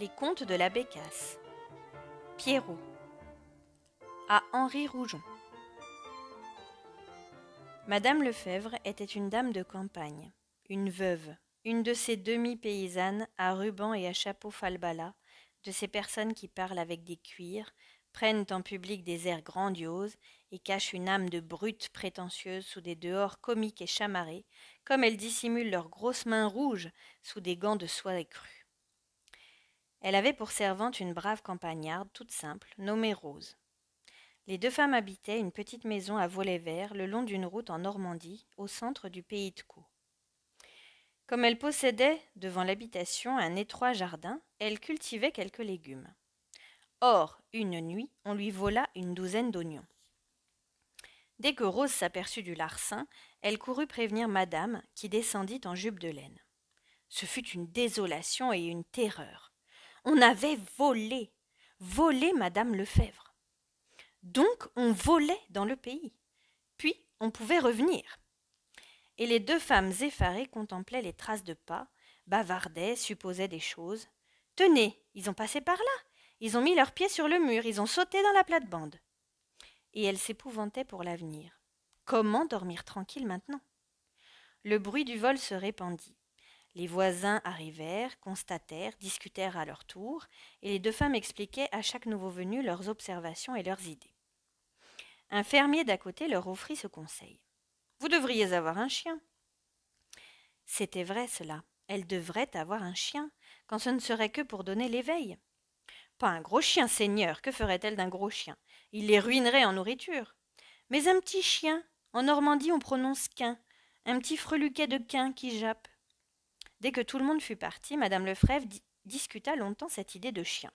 Les contes de la Bécasse. Pierrot. À Henri Roujon. Madame Lefebvre était une dame de campagne, une veuve, une de ces demi-paysannes à ruban et à chapeau falbala, de ces personnes qui parlent avec des cuirs, prennent en public des airs grandioses et cachent une âme de brute prétentieuse sous des dehors comiques et chamarrés, comme elles dissimulent leurs grosses mains rouges sous des gants de soie crue. Elle avait pour servante une brave campagnarde toute simple, nommée Rose. Les deux femmes habitaient une petite maison à volets verts le long d'une route en Normandie, au centre du pays de Caux. Comme elle possédait, devant l'habitation, un étroit jardin, elle cultivait quelques légumes. Or, une nuit, on lui vola une douzaine d'oignons. Dès que Rose s'aperçut du larcin, elle courut prévenir madame, qui descendit en jupe de laine. Ce fut une désolation et une terreur on avait volé, volé Madame Lefebvre. Donc on volait dans le pays, puis on pouvait revenir. Et les deux femmes effarées contemplaient les traces de pas, bavardaient, supposaient des choses. Tenez, ils ont passé par là, ils ont mis leurs pieds sur le mur, ils ont sauté dans la plate-bande. Et elles s'épouvantaient pour l'avenir. Comment dormir tranquille maintenant Le bruit du vol se répandit. Les voisins arrivèrent, constatèrent, discutèrent à leur tour, et les deux femmes expliquaient à chaque nouveau venu leurs observations et leurs idées. Un fermier d'à côté leur offrit ce conseil. Vous devriez avoir un chien. C'était vrai cela. Elles devraient avoir un chien, quand ce ne serait que pour donner l'éveil. Pas un gros chien, seigneur, que ferait-elle d'un gros chien Il les ruinerait en nourriture. Mais un petit chien, en Normandie on prononce quin, un petit freluquet de quin qui jappe. Dès que tout le monde fut parti, Madame Lefrève discuta longtemps cette idée de chien.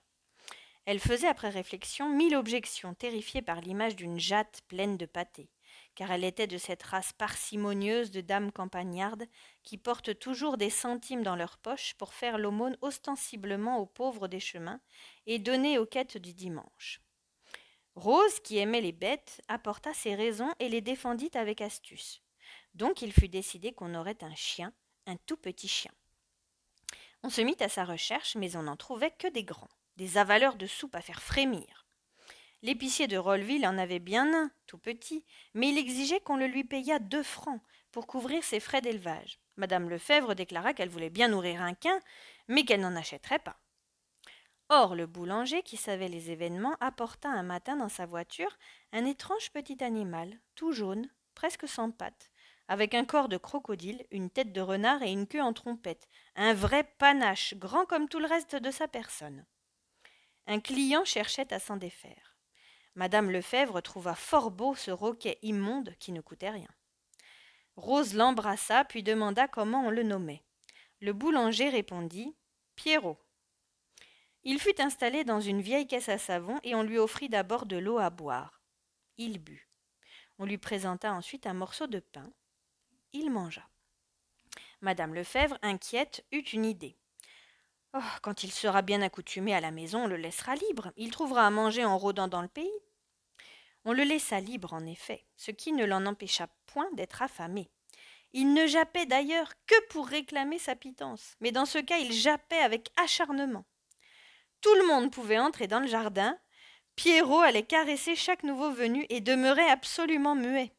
Elle faisait, après réflexion, mille objections, terrifiée par l'image d'une jatte pleine de pâté, car elle était de cette race parcimonieuse de dames campagnardes qui portent toujours des centimes dans leur poche pour faire l'aumône ostensiblement aux pauvres des chemins et donner aux quêtes du dimanche. Rose, qui aimait les bêtes, apporta ses raisons et les défendit avec astuce. Donc il fut décidé qu'on aurait un chien, un tout petit chien. On se mit à sa recherche, mais on n'en trouvait que des grands, des avaleurs de soupe à faire frémir. L'épicier de Rolleville en avait bien un, tout petit, mais il exigeait qu'on le lui payât deux francs pour couvrir ses frais d'élevage. Madame Lefebvre déclara qu'elle voulait bien nourrir un quin, mais qu'elle n'en achèterait pas. Or, le boulanger, qui savait les événements, apporta un matin dans sa voiture un étrange petit animal, tout jaune, presque sans pattes, avec un corps de crocodile, une tête de renard et une queue en trompette, un vrai panache, grand comme tout le reste de sa personne. Un client cherchait à s'en défaire. Madame Lefebvre trouva fort beau ce roquet immonde qui ne coûtait rien. Rose l'embrassa puis demanda comment on le nommait. Le boulanger répondit Pierrot. Il fut installé dans une vieille caisse à savon et on lui offrit d'abord de l'eau à boire. Il but. On lui présenta ensuite un morceau de pain, il mangea. Madame Lefebvre, inquiète, eut une idée. Oh, quand il sera bien accoutumé à la maison, on le laissera libre. Il trouvera à manger en rôdant dans le pays. On le laissa libre, en effet, ce qui ne l'en empêcha point d'être affamé. Il ne jappait d'ailleurs que pour réclamer sa pitance, mais dans ce cas il jappait avec acharnement. Tout le monde pouvait entrer dans le jardin, Pierrot allait caresser chaque nouveau venu et demeurait absolument muet.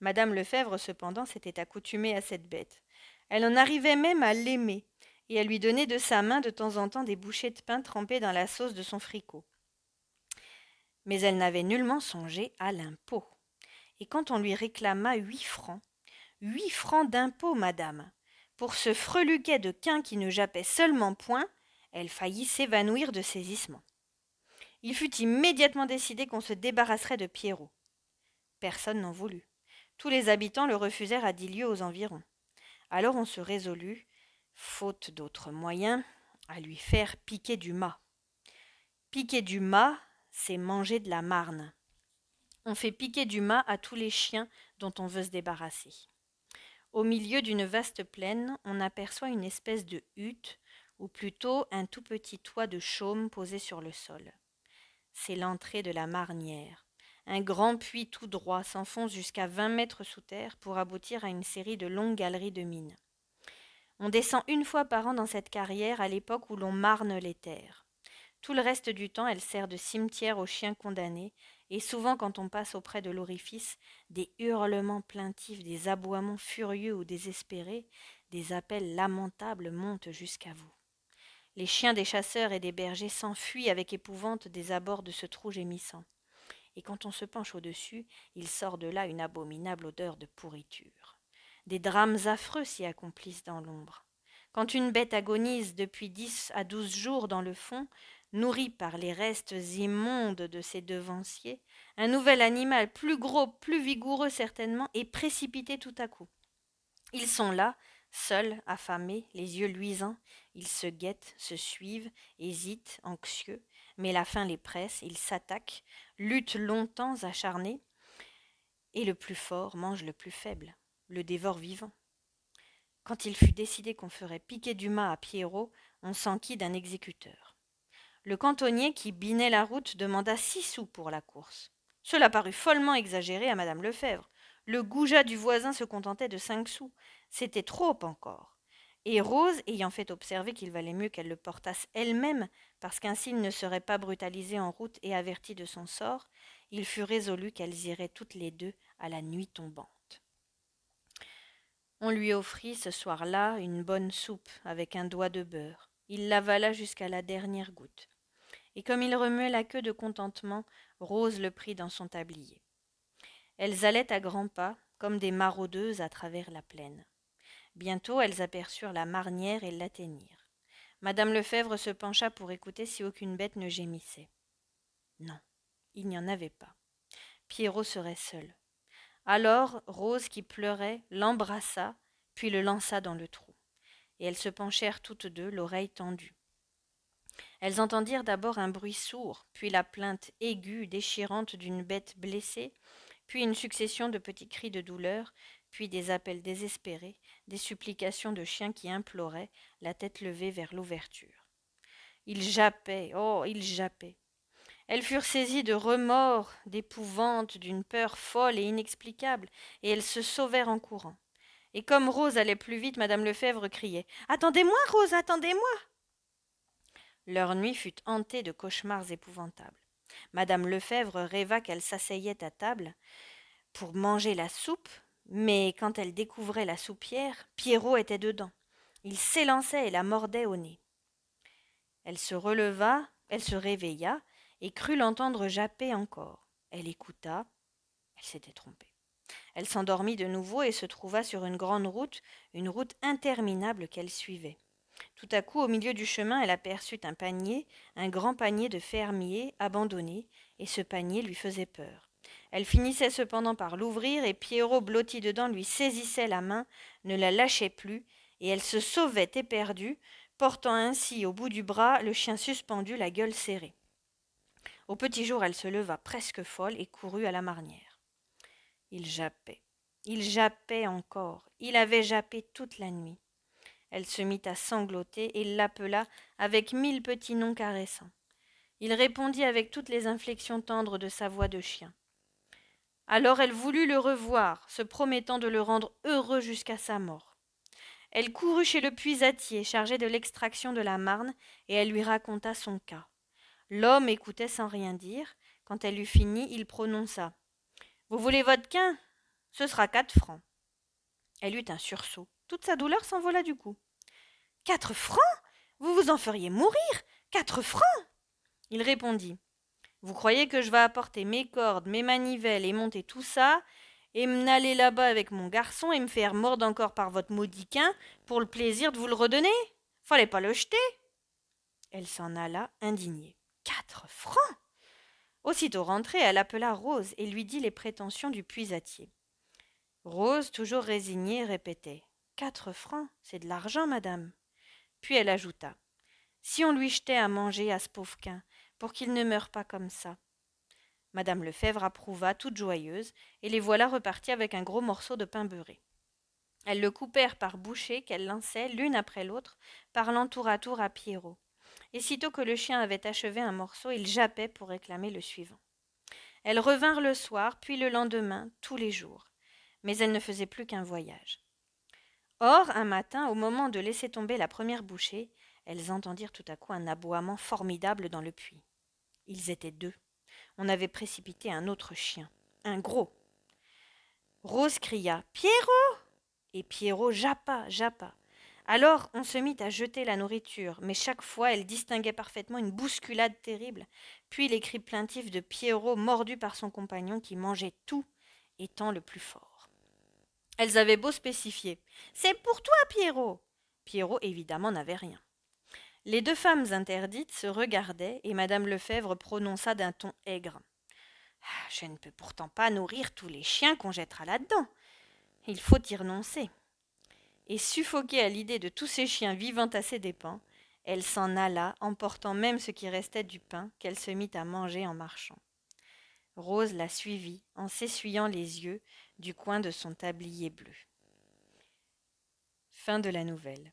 Madame Lefebvre, cependant, s'était accoutumée à cette bête. Elle en arrivait même à l'aimer, et à lui donner de sa main de temps en temps des bouchées de pain trempées dans la sauce de son fricot. Mais elle n'avait nullement songé à l'impôt. Et quand on lui réclama huit francs, huit francs d'impôt, madame, pour ce freluquet de quin qui ne jappait seulement point, elle faillit s'évanouir de saisissement. Il fut immédiatement décidé qu'on se débarrasserait de Pierrot. Personne n'en voulut. Tous les habitants le refusèrent à dix lieues aux environs. Alors on se résolut, faute d'autres moyens, à lui faire piquer du mât. Piquer du mât, c'est manger de la marne. On fait piquer du mât à tous les chiens dont on veut se débarrasser. Au milieu d'une vaste plaine, on aperçoit une espèce de hutte, ou plutôt un tout petit toit de chaume posé sur le sol. C'est l'entrée de la marnière. Un grand puits tout droit s'enfonce jusqu'à vingt mètres sous terre pour aboutir à une série de longues galeries de mines. On descend une fois par an dans cette carrière à l'époque où l'on marne les terres. Tout le reste du temps, elle sert de cimetière aux chiens condamnés, et souvent quand on passe auprès de l'orifice, des hurlements plaintifs, des aboiements furieux ou désespérés, des appels lamentables montent jusqu'à vous. Les chiens des chasseurs et des bergers s'enfuient avec épouvante des abords de ce trou gémissant et quand on se penche au-dessus, il sort de là une abominable odeur de pourriture. Des drames affreux s'y accomplissent dans l'ombre. Quand une bête agonise depuis dix à douze jours dans le fond, nourrie par les restes immondes de ses devanciers, un nouvel animal, plus gros, plus vigoureux certainement, est précipité tout à coup. Ils sont là, seuls, affamés, les yeux luisants, ils se guettent, se suivent, hésitent, anxieux, mais la faim les presse, ils s'attaquent, luttent longtemps acharnés, et le plus fort mange le plus faible, le dévore vivant. Quand il fut décidé qu'on ferait piquer du mât à Pierrot, on s'enquit d'un exécuteur. Le cantonnier qui binait la route demanda six sous pour la course. Cela parut follement exagéré à madame Lefebvre. Le goujat du voisin se contentait de cinq sous. C'était trop encore. Et Rose, ayant fait observer qu'il valait mieux qu'elle le portasse elle-même, parce qu'ainsi il ne serait pas brutalisé en route et averti de son sort, il fut résolu qu'elles iraient toutes les deux à la nuit tombante. On lui offrit ce soir-là une bonne soupe avec un doigt de beurre. Il l'avala jusqu'à la dernière goutte. Et comme il remuait la queue de contentement, Rose le prit dans son tablier. Elles allaient à grands pas, comme des maraudeuses à travers la plaine. Bientôt elles aperçurent la marnière et l'atteignirent. Madame Lefebvre se pencha pour écouter si aucune bête ne gémissait. Non, il n'y en avait pas. Pierrot serait seul. Alors Rose, qui pleurait, l'embrassa, puis le lança dans le trou. Et elles se penchèrent toutes deux, l'oreille tendue. Elles entendirent d'abord un bruit sourd, puis la plainte aiguë, déchirante d'une bête blessée, puis une succession de petits cris de douleur, puis des appels désespérés, des supplications de chiens qui imploraient, la tête levée vers l'ouverture. Ils jappaient, oh, ils jappaient. Elles furent saisies de remords, d'épouvante, d'une peur folle et inexplicable, et elles se sauvèrent en courant. Et comme Rose allait plus vite, madame Lefebvre criait. Attendez-moi, Rose, attendez-moi. Leur nuit fut hantée de cauchemars épouvantables. Madame Lefebvre rêva qu'elle s'asseyait à table pour manger la soupe mais quand elle découvrait la soupière, Pierrot était dedans. Il s'élançait et la mordait au nez. Elle se releva, elle se réveilla, et crut l'entendre japper encore. Elle écouta, elle s'était trompée. Elle s'endormit de nouveau et se trouva sur une grande route, une route interminable qu'elle suivait. Tout à coup, au milieu du chemin, elle aperçut un panier, un grand panier de fermier, abandonné, et ce panier lui faisait peur. Elle finissait cependant par l'ouvrir, et Pierrot, blotti dedans, lui saisissait la main, ne la lâchait plus, et elle se sauvait éperdue, portant ainsi au bout du bras le chien suspendu, la gueule serrée. Au petit jour, elle se leva presque folle et courut à la marnière. Il jappait. Il jappait encore. Il avait jappé toute la nuit. Elle se mit à sangloter et l'appela avec mille petits noms caressants. Il répondit avec toutes les inflexions tendres de sa voix de chien. Alors elle voulut le revoir, se promettant de le rendre heureux jusqu'à sa mort. Elle courut chez le puisatier chargé de l'extraction de la marne, et elle lui raconta son cas. L'homme écoutait sans rien dire. Quand elle eut fini, il prononça. Vous voulez votre quin? Ce sera quatre francs. Elle eut un sursaut. Toute sa douleur s'envola du coup. Quatre francs? Vous vous en feriez mourir. Quatre francs. Il répondit. Vous croyez que je vais apporter mes cordes, mes manivelles et monter tout ça et m'aller là-bas avec mon garçon et me faire mordre encore par votre maudiquin pour le plaisir de vous le redonner Fallait pas le jeter. Elle s'en alla indignée. Quatre francs Aussitôt rentrée, elle appela Rose et lui dit les prétentions du puisatier. Rose, toujours résignée, répétait Quatre francs, c'est de l'argent, madame. Puis elle ajouta Si on lui jetait à manger à ce pauvre pour qu'il ne meure pas comme ça. Madame Lefebvre approuva, toute joyeuse, et les voilà repartis avec un gros morceau de pain beurré. Elles le coupèrent par bouchées qu'elles lançaient l'une après l'autre, parlant tour à tour à Pierrot. Et sitôt que le chien avait achevé un morceau, il jappait pour réclamer le suivant. Elles revinrent le soir, puis le lendemain, tous les jours. Mais elles ne faisaient plus qu'un voyage. Or, un matin, au moment de laisser tomber la première bouchée, elles entendirent tout à coup un aboiement formidable dans le puits. Ils étaient deux. On avait précipité un autre chien, un gros. Rose cria Pierrot Et Pierrot jappa, jappa. Alors on se mit à jeter la nourriture, mais chaque fois elle distinguait parfaitement une bousculade terrible, puis les cris plaintifs de Pierrot mordu par son compagnon qui mangeait tout, étant le plus fort. Elles avaient beau spécifier C'est pour toi, Pierrot Pierrot évidemment n'avait rien. Les deux femmes interdites se regardaient et Madame Lefebvre prononça d'un ton aigre. Ah, je ne peux pourtant pas nourrir tous les chiens qu'on jettera là-dedans. Il faut y renoncer. Et suffoquée à l'idée de tous ces chiens vivant à ses dépens, elle s'en alla, emportant même ce qui restait du pain qu'elle se mit à manger en marchant. Rose la suivit en s'essuyant les yeux du coin de son tablier bleu. Fin de la nouvelle.